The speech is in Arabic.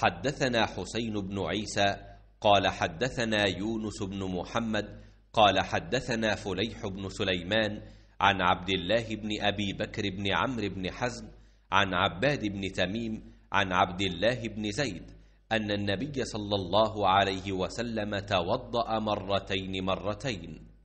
حدثنا حسين بن عيسى قال حدثنا يونس بن محمد قال حدثنا فليح بن سليمان عن عبد الله بن أبي بكر بن عمرو بن حزم عن عباد بن تميم عن عبد الله بن زيد أن النبي صلى الله عليه وسلم توضأ مرتين مرتين